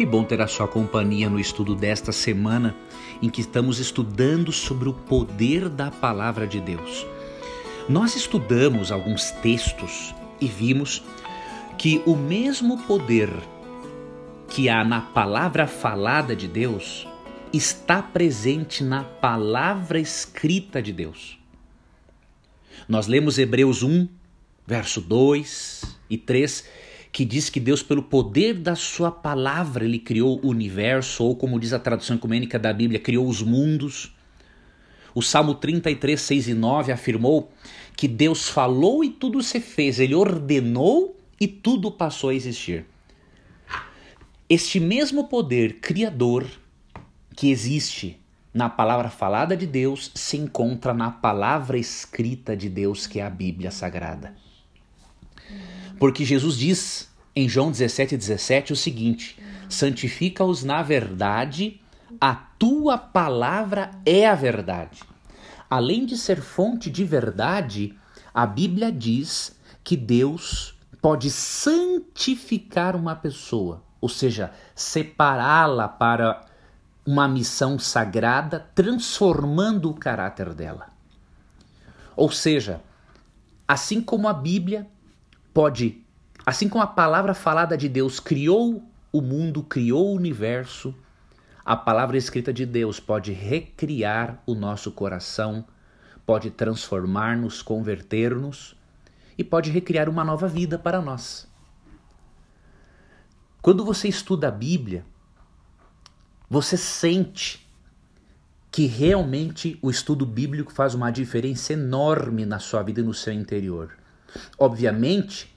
Que bom ter a sua companhia no estudo desta semana, em que estamos estudando sobre o poder da palavra de Deus. Nós estudamos alguns textos e vimos que o mesmo poder que há na palavra falada de Deus está presente na palavra escrita de Deus. Nós lemos Hebreus 1, verso 2 e 3 que diz que Deus, pelo poder da sua palavra, ele criou o universo, ou como diz a tradução ecumênica da Bíblia, criou os mundos. O Salmo 33, 6 e 9 afirmou que Deus falou e tudo se fez, ele ordenou e tudo passou a existir. Este mesmo poder criador que existe na palavra falada de Deus se encontra na palavra escrita de Deus, que é a Bíblia Sagrada. Porque Jesus diz em João 17, 17 o seguinte: santifica-os na verdade, a tua palavra é a verdade. Além de ser fonte de verdade, a Bíblia diz que Deus pode santificar uma pessoa, ou seja, separá-la para uma missão sagrada, transformando o caráter dela. Ou seja, assim como a Bíblia, pode, assim como a palavra falada de Deus criou o mundo, criou o universo, a palavra escrita de Deus pode recriar o nosso coração, pode transformar-nos, converter-nos e pode recriar uma nova vida para nós. Quando você estuda a Bíblia, você sente que realmente o estudo bíblico faz uma diferença enorme na sua vida e no seu interior. Obviamente,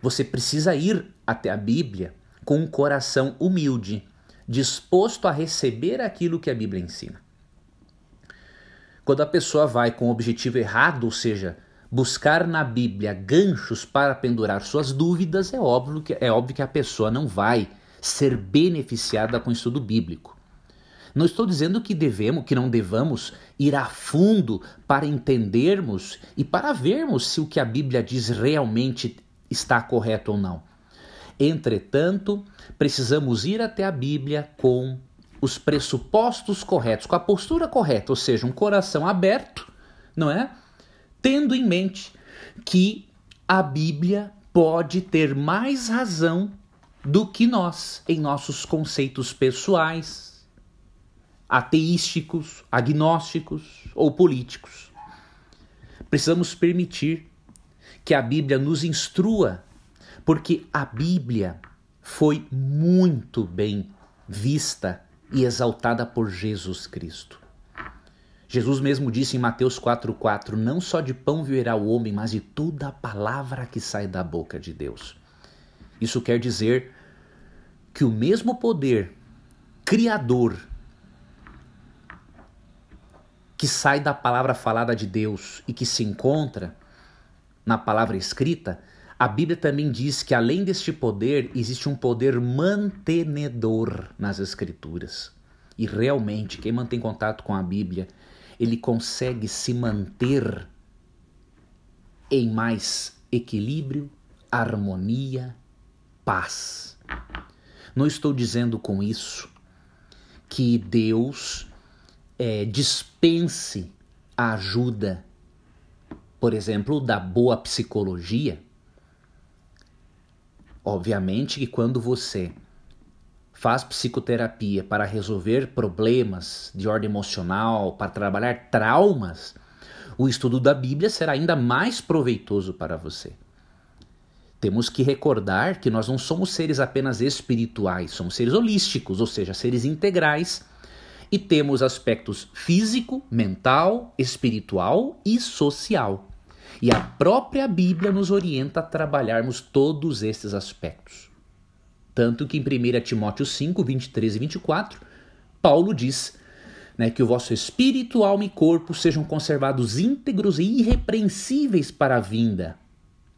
você precisa ir até a Bíblia com um coração humilde, disposto a receber aquilo que a Bíblia ensina. Quando a pessoa vai com o objetivo errado, ou seja, buscar na Bíblia ganchos para pendurar suas dúvidas, é óbvio que, é óbvio que a pessoa não vai ser beneficiada com o estudo bíblico. Não estou dizendo que devemos, que não devamos ir a fundo para entendermos e para vermos se o que a Bíblia diz realmente está correto ou não. Entretanto, precisamos ir até a Bíblia com os pressupostos corretos, com a postura correta, ou seja, um coração aberto, não é? Tendo em mente que a Bíblia pode ter mais razão do que nós em nossos conceitos pessoais, ateísticos, agnósticos ou políticos. Precisamos permitir que a Bíblia nos instrua, porque a Bíblia foi muito bem vista e exaltada por Jesus Cristo. Jesus mesmo disse em Mateus 4,4: Não só de pão viverá o homem, mas de toda a palavra que sai da boca de Deus. Isso quer dizer que o mesmo poder criador que sai da palavra falada de Deus e que se encontra na palavra escrita, a Bíblia também diz que além deste poder, existe um poder mantenedor nas Escrituras. E realmente, quem mantém contato com a Bíblia, ele consegue se manter em mais equilíbrio, harmonia, paz. Não estou dizendo com isso que Deus é, dispense a ajuda, por exemplo, da boa psicologia. Obviamente que quando você faz psicoterapia para resolver problemas de ordem emocional, para trabalhar traumas, o estudo da Bíblia será ainda mais proveitoso para você. Temos que recordar que nós não somos seres apenas espirituais, somos seres holísticos, ou seja, seres integrais e temos aspectos físico, mental, espiritual e social. E a própria Bíblia nos orienta a trabalharmos todos esses aspectos. Tanto que em 1 Timóteo 5, 23 e 24, Paulo diz né, que o vosso espírito, alma e corpo sejam conservados íntegros e irrepreensíveis para a vinda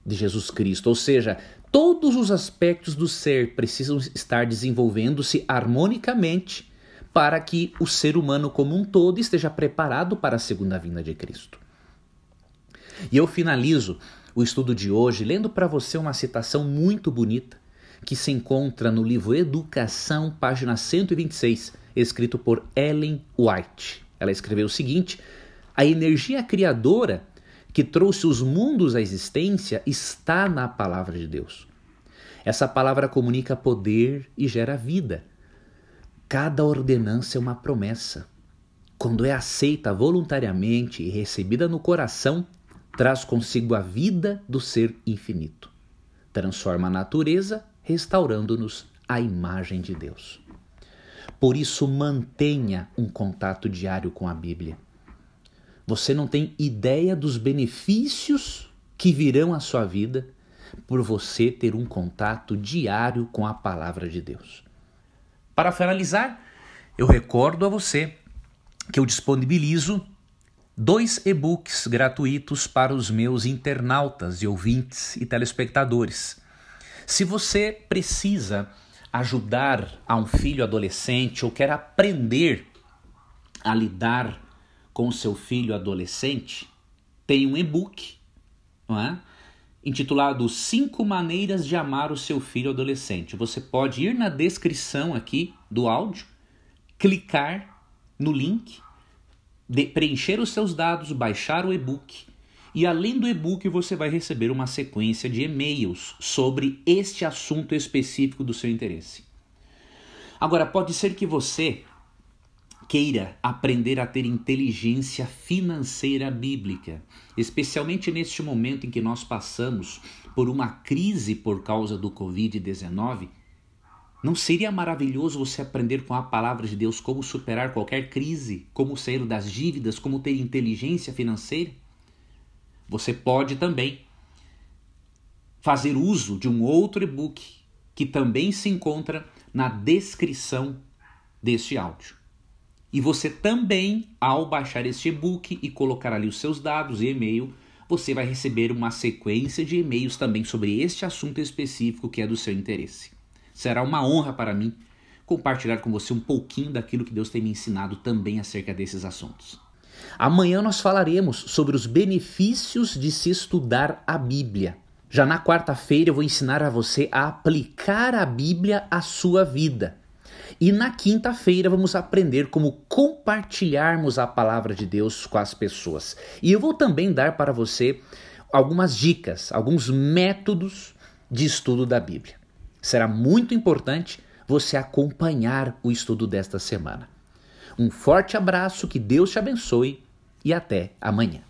de Jesus Cristo. Ou seja, todos os aspectos do ser precisam estar desenvolvendo-se harmonicamente para que o ser humano como um todo esteja preparado para a segunda vinda de Cristo. E eu finalizo o estudo de hoje lendo para você uma citação muito bonita que se encontra no livro Educação, página 126, escrito por Ellen White. Ela escreveu o seguinte: A energia criadora que trouxe os mundos à existência está na palavra de Deus. Essa palavra comunica poder e gera vida. Cada ordenança é uma promessa. Quando é aceita voluntariamente e recebida no coração, traz consigo a vida do ser infinito. Transforma a natureza, restaurando-nos à imagem de Deus. Por isso, mantenha um contato diário com a Bíblia. Você não tem ideia dos benefícios que virão à sua vida por você ter um contato diário com a palavra de Deus. Para finalizar, eu recordo a você que eu disponibilizo dois e-books gratuitos para os meus internautas e ouvintes e telespectadores. Se você precisa ajudar a um filho adolescente ou quer aprender a lidar com o seu filho adolescente, tem um e-book, não é? intitulado Cinco Maneiras de Amar o Seu Filho Adolescente. Você pode ir na descrição aqui do áudio, clicar no link, preencher os seus dados, baixar o e-book. E além do e-book, você vai receber uma sequência de e-mails sobre este assunto específico do seu interesse. Agora, pode ser que você queira aprender a ter inteligência financeira bíblica, especialmente neste momento em que nós passamos por uma crise por causa do Covid-19, não seria maravilhoso você aprender com a palavra de Deus como superar qualquer crise, como sair das dívidas, como ter inteligência financeira? Você pode também fazer uso de um outro e-book que também se encontra na descrição deste áudio. E você também, ao baixar este e-book e colocar ali os seus dados e e-mail, você vai receber uma sequência de e-mails também sobre este assunto específico que é do seu interesse. Será uma honra para mim compartilhar com você um pouquinho daquilo que Deus tem me ensinado também acerca desses assuntos. Amanhã nós falaremos sobre os benefícios de se estudar a Bíblia. Já na quarta-feira eu vou ensinar a você a aplicar a Bíblia à sua vida. E na quinta-feira vamos aprender como compartilharmos a palavra de Deus com as pessoas. E eu vou também dar para você algumas dicas, alguns métodos de estudo da Bíblia. Será muito importante você acompanhar o estudo desta semana. Um forte abraço, que Deus te abençoe e até amanhã.